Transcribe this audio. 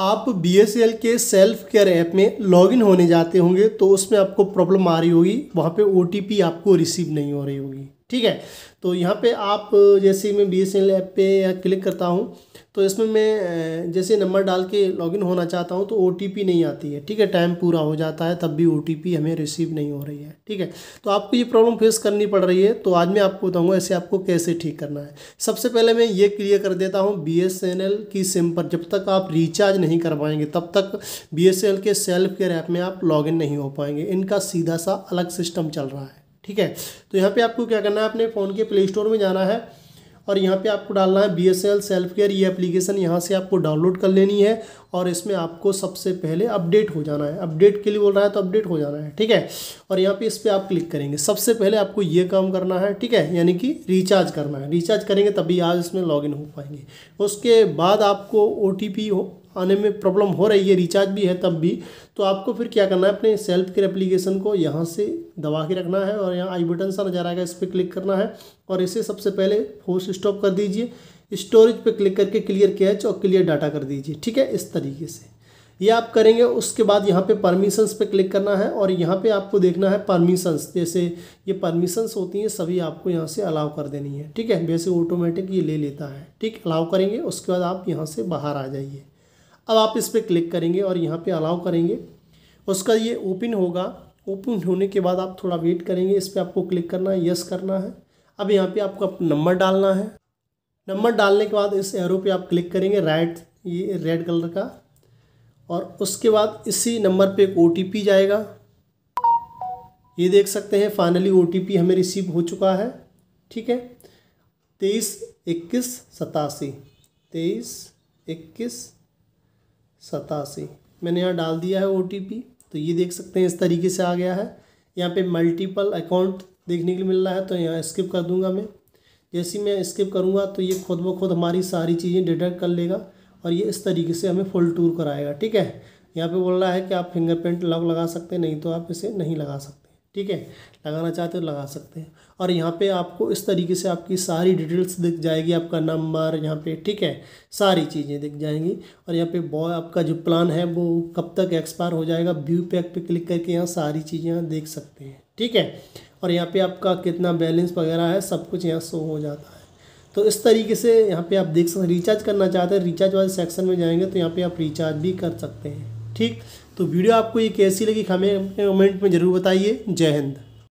आप बी के सेल्फ केयर ऐप में लॉगिन होने जाते होंगे तो उसमें आपको प्रॉब्लम आ रही होगी वहाँ पे ओ आपको रिसीव नहीं हो रही होगी ठीक है तो यहाँ पे आप जैसे मैं बी ऐप पे क्लिक करता हूँ तो इसमें मैं जैसे नंबर डाल के लॉगिन होना चाहता हूँ तो ओ नहीं आती है ठीक है टाइम पूरा हो जाता है तब भी ओ हमें रिसीव नहीं हो रही है ठीक है तो आपको ये प्रॉब्लम फेस करनी पड़ रही है तो आज मैं आपको बताऊँगा ऐसे आपको कैसे ठीक करना है सबसे पहले मैं ये क्लियर कर देता हूँ बी की सिम पर जब तक आप रिचार्ज नहीं कर पाएंगे तब तक बी के सेल्फ केयर ऐप में आप लॉग नहीं हो पाएंगे इनका सीधा सा अलग सिस्टम चल रहा है ठीक है तो यहाँ पर आपको क्या करना है अपने फ़ोन के प्ले स्टोर में जाना है और यहाँ पे आपको डालना है B S L self care ये एप्लीकेशन यहाँ से आपको डाउनलोड कर लेनी है और इसमें आपको सबसे पहले अपडेट हो जाना है अपडेट के लिए बोल रहा है तो अपडेट हो जाना है ठीक है और यहाँ पे इस पर आप क्लिक करेंगे सबसे पहले आपको ये काम करना है ठीक है यानी कि रिचार्ज करना है रिचार्ज करेंगे तभी आज इसमें लॉग हो पाएंगे उसके बाद आपको ओ टी पी आने में प्रॉब्लम हो रही है रिचार्ज भी है तब भी तो आपको फिर क्या करना है अपने सेल्फ केयर एप्लीकेशन को यहाँ से दबा के रखना है और यहाँ आई बटन सा नजर आएगा इस पर क्लिक करना है और इसे सबसे पहले फोर्स स्टॉप कर दीजिए स्टोरेज पर क्लिक करके क्लियर कैच और क्लियर डाटा कर दीजिए ठीक है इस तरीके से ये आप करेंगे उसके बाद यहाँ पे परमिशंस पे क्लिक करना है और यहाँ पे आपको देखना है परमिशंस जैसे ये परमिशंस होती हैं सभी आपको यहाँ से अलाउ कर देनी है ठीक है वैसे ऑटोमेटिक ये ले लेता है ठीक अलाउ करेंगे उसके बाद आप यहाँ से बाहर आ जाइए अब आप इस पर क्लिक करेंगे और यहाँ पे अलाउ करेंगे उसका ये ओपन होगा ओपन होने के बाद आप थोड़ा वेट करेंगे इस पर आपको क्लिक करना है यस करना है अब यहाँ पे आपको नंबर डालना है नंबर डालने के बाद इस एरो पे आप क्लिक करेंगे राइट ये रेड कलर का और उसके बाद इसी नंबर पे एक ओ जाएगा ये देख सकते हैं फाइनली ओ हमें रिसीव हो चुका है ठीक है तेईस इक्कीस सतासी तेईस इक्कीस सतासी मैंने यहाँ डाल दिया है ओ तो ये देख सकते हैं इस तरीके से आ गया है यहाँ पे मल्टीपल अकाउंट देखने के लिए मिल रहा है तो यहाँ स्किप कर दूंगा मैं जैसे ही मैं स्किप करूँगा तो ये खुद ब खुद हमारी सारी चीज़ें डिटेक्ट कर लेगा और ये इस तरीके से हमें फुल टूर कराएगा ठीक है यहाँ पे बोल रहा है कि आप फिंगरप्रिंट लॉक लगा सकते हैं नहीं तो आप इसे नहीं लगा सकते ठीक है लगाना चाहते हो तो लगा सकते हैं और यहाँ पे आपको इस तरीके से आपकी सारी डिटेल्स दिख जाएगी आपका नंबर यहाँ पे ठीक है सारी चीज़ें दिख जाएंगी और यहाँ पे बॉय आपका जो प्लान है वो कब तक एक्सपायर हो जाएगा व्यू पैक पे क्लिक करके यहाँ सारी चीज़ें देख सकते हैं ठीक है और यहाँ पे आपका कितना बैलेंस वगैरह है सब कुछ यहाँ शो हो जाता है तो इस तरीके से यहाँ पर आप देख सकते रिचार्ज करना चाहते हैं रिचार्ज वाले सेक्शन में जाएंगे तो यहाँ पर आप रिचार्ज भी कर सकते हैं ठीक तो वीडियो आपको ये कैसी लगी हमें कमेंट में ज़रूर बताइए जय हिंद